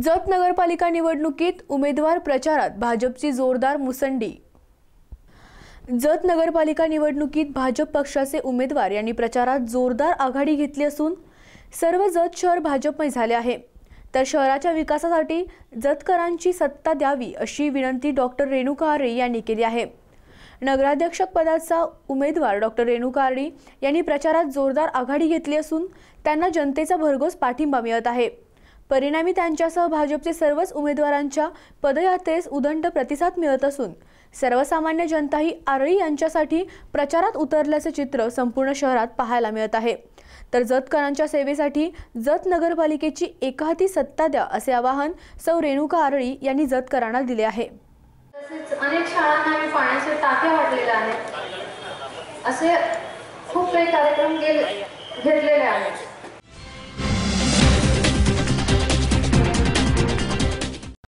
जत नगरपालिका निवडणुकीत उमेदवार प्रचारात भाजपची जोरदार मुसंडी जत नगरपालिका निवडणुकीत भाजप पक्षाचे उमेदवार यांनी प्रचारात जोरदार आघाडी घेतली असून सर्व जत शहर भाजपमय झाले आहे तर शहराच्या विकासासाठी जतकरांची सत्ता द्यावी अशी विनंती डॉक्टर रेणुका आरे यांनी केली आहे नगराध्यक्षपदाचा पदाचा उमेदवार डॉक्टर रेणुका आरडी यांनी प्रचारात जोरदार आघाडी घेतली असून त्यांना जनतेचा भरघोस पाठिंबा मिळत आहे परिणामी त्यांच्यासह भाजपचे सर्वच उमेदवारांच्या पदयात्रेस उदंड प्रतिसाद मिळत असून सर्वसामान्य जनताही आरळी यांच्यासाठी प्रचारात उतरल्याचे चित्र संपूर्ण शहरात पाहायला मिळत आहे तर जतकरांच्या सेवेसाठी जत नगरपालिकेची एकाहाती सत्ता द्या असे आवाहन सौ रेणुका आरळी यांनी जतकरांना दिले आहे तसेच अनेक शाळांना मी पाण्याचे टाके वाटलेले आहेत असे खूप काही कार्यक्रम घेतलेले आहेत